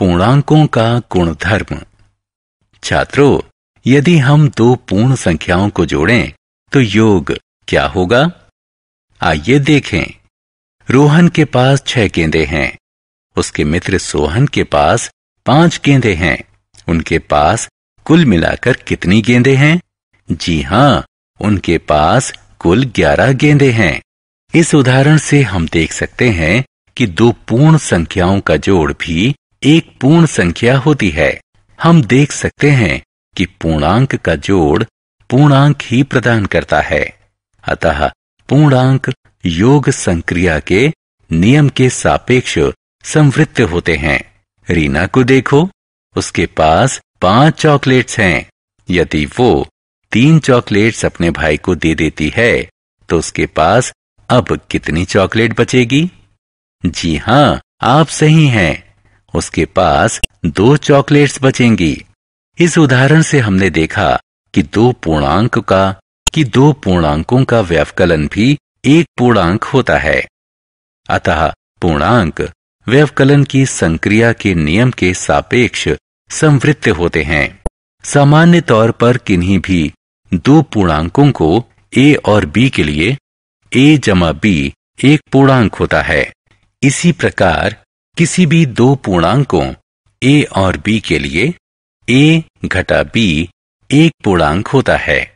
पूर्णांकों का गुणधर्म छात्रों यदि हम दो पूर्ण संख्याओं को जोड़ें तो योग क्या होगा आइए देखें रोहन के पास छह गेंदे हैं उसके मित्र सोहन के पास पांच गेंदे हैं उनके पास कुल मिलाकर कितनी गेंदे हैं जी हां उनके पास कुल ग्यारह गेंदे हैं इस उदाहरण से हम देख सकते हैं कि दो पूर्ण संख्याओं का जोड़ भी एक पूर्ण संख्या होती है हम देख सकते हैं कि पूर्णांक का जोड़ पूर्णांक ही प्रदान करता है अतः पूर्णांक योग संक्रिया के नियम के सापेक्ष संवृत्त होते हैं रीना को देखो उसके पास पांच चॉकलेट्स हैं यदि वो तीन चॉकलेट्स अपने भाई को दे देती है तो उसके पास अब कितनी चॉकलेट बचेगी जी हाँ आप सही हैं उसके पास दो चॉकलेट्स बचेंगी इस उदाहरण से हमने देखा कि दो पूर्णांक का कि दो पूर्णांकों का व्यवकलन भी एक पूर्णांक होता है अतः पूर्णांक व्यवकलन की संक्रिया के नियम के सापेक्ष संवृत्त होते हैं सामान्य तौर पर किन्हीं भी दो पूर्णांकों को ए और बी के लिए ए जमा बी एक पूर्णांक होता है इसी प्रकार किसी भी दो पूर्णांकों ए और बी के लिए ए घटा बी एक पूर्णांक होता है